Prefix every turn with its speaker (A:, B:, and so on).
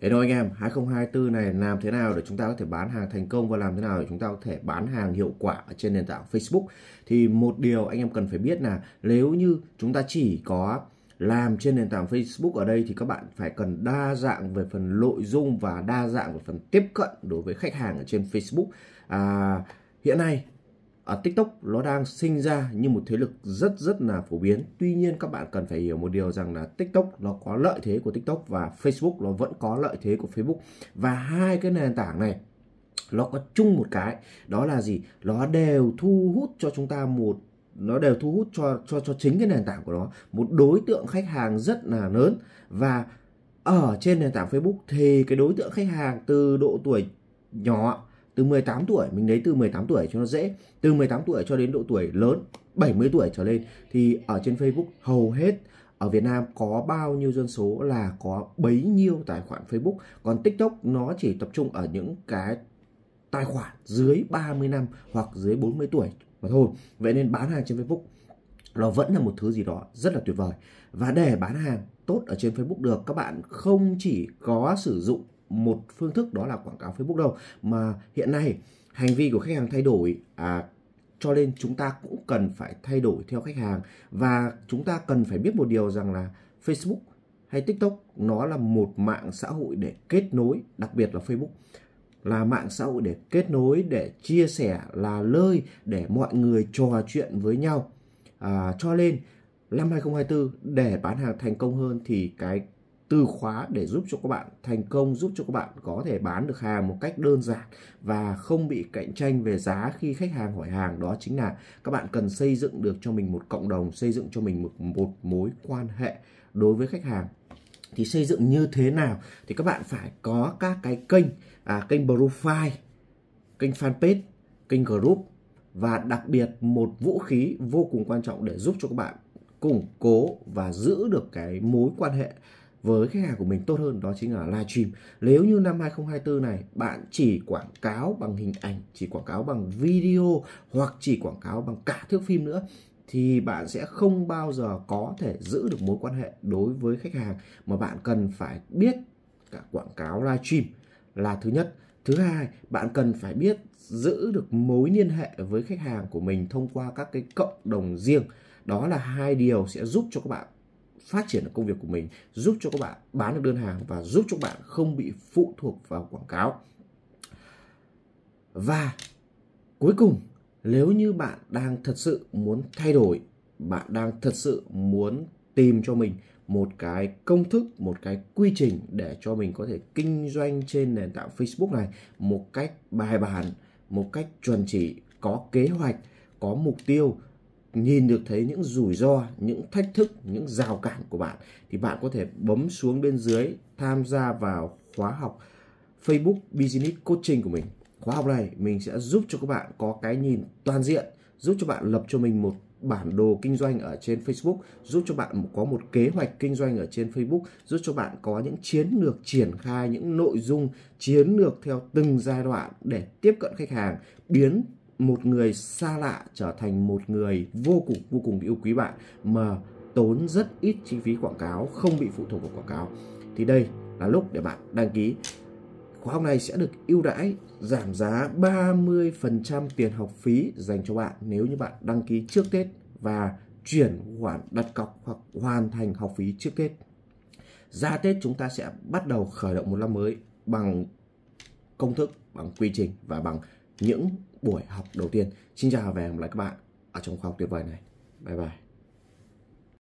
A: Thế thôi anh em, 2024 này làm thế nào để chúng ta có thể bán hàng thành công và làm thế nào để chúng ta có thể bán hàng hiệu quả trên nền tảng Facebook. Thì một điều anh em cần phải biết là nếu như chúng ta chỉ có làm trên nền tảng Facebook ở đây thì các bạn phải cần đa dạng về phần nội dung và đa dạng về phần tiếp cận đối với khách hàng ở trên Facebook. À, hiện nay ở ờ, TikTok nó đang sinh ra như một thế lực rất rất là phổ biến. Tuy nhiên các bạn cần phải hiểu một điều rằng là TikTok nó có lợi thế của TikTok và Facebook nó vẫn có lợi thế của Facebook. Và hai cái nền tảng này nó có chung một cái đó là gì? Nó đều thu hút cho chúng ta một nó đều thu hút cho cho cho chính cái nền tảng của nó một đối tượng khách hàng rất là lớn và ở trên nền tảng Facebook thì cái đối tượng khách hàng từ độ tuổi nhỏ từ 18 tuổi mình lấy từ 18 tuổi cho nó dễ từ 18 tuổi cho đến độ tuổi lớn 70 tuổi trở lên thì ở trên Facebook hầu hết ở Việt Nam có bao nhiêu dân số là có bấy nhiêu tài khoản Facebook còn TikTok nó chỉ tập trung ở những cái tài khoản dưới 30 năm hoặc dưới 40 tuổi mà thôi vậy nên bán hàng trên Facebook nó vẫn là một thứ gì đó rất là tuyệt vời và để bán hàng tốt ở trên Facebook được các bạn không chỉ có sử dụng một phương thức đó là quảng cáo Facebook đâu mà hiện nay hành vi của khách hàng thay đổi à, cho nên chúng ta cũng cần phải thay đổi theo khách hàng và chúng ta cần phải biết một điều rằng là Facebook hay TikTok nó là một mạng xã hội để kết nối, đặc biệt là Facebook là mạng xã hội để kết nối, để chia sẻ, là nơi để mọi người trò chuyện với nhau. À, cho nên năm 2024 để bán hàng thành công hơn thì cái từ khóa để giúp cho các bạn thành công, giúp cho các bạn có thể bán được hàng một cách đơn giản và không bị cạnh tranh về giá khi khách hàng hỏi hàng. Đó chính là các bạn cần xây dựng được cho mình một cộng đồng, xây dựng cho mình một, một mối quan hệ đối với khách hàng thì xây dựng như thế nào thì các bạn phải có các cái kênh à, kênh profile kênh fanpage kênh group và đặc biệt một vũ khí vô cùng quan trọng để giúp cho các bạn củng cố và giữ được cái mối quan hệ với khách hàng của mình tốt hơn đó chính là livestream. Nếu như năm 2024 này bạn chỉ quảng cáo bằng hình ảnh, chỉ quảng cáo bằng video hoặc chỉ quảng cáo bằng cả thước phim nữa thì bạn sẽ không bao giờ có thể giữ được mối quan hệ đối với khách hàng mà bạn cần phải biết cả quảng cáo livestream là thứ nhất thứ hai bạn cần phải biết giữ được mối liên hệ với khách hàng của mình thông qua các cái cộng đồng riêng đó là hai điều sẽ giúp cho các bạn phát triển được công việc của mình giúp cho các bạn bán được đơn hàng và giúp cho các bạn không bị phụ thuộc vào quảng cáo và cuối cùng nếu như bạn đang thật sự muốn thay đổi bạn đang thật sự muốn tìm cho mình một cái công thức một cái quy trình để cho mình có thể kinh doanh trên nền tảng facebook này một cách bài bản một cách chuẩn chỉ có kế hoạch có mục tiêu nhìn được thấy những rủi ro, những thách thức, những rào cản của bạn thì bạn có thể bấm xuống bên dưới tham gia vào khóa học Facebook Business Coaching của mình. Khóa học này mình sẽ giúp cho các bạn có cái nhìn toàn diện, giúp cho bạn lập cho mình một bản đồ kinh doanh ở trên Facebook, giúp cho bạn có một kế hoạch kinh doanh ở trên Facebook, giúp cho bạn có những chiến lược triển khai những nội dung chiến lược theo từng giai đoạn để tiếp cận khách hàng, biến một người xa lạ trở thành một người vô cùng vô cùng yêu quý bạn mà tốn rất ít chi phí quảng cáo không bị phụ thuộc vào quảng cáo thì đây là lúc để bạn đăng ký khóa học này sẽ được ưu đãi giảm giá 30% tiền học phí dành cho bạn nếu như bạn đăng ký trước Tết và chuyển khoản đặt cọc hoặc hoàn thành học phí trước Tết. Ra Tết chúng ta sẽ bắt đầu khởi động một năm mới bằng công thức, bằng quy trình và bằng những buổi học đầu tiên. Xin chào và hẹn gặp lại các bạn ở trong khoa học tuyệt vời này. Bye bye.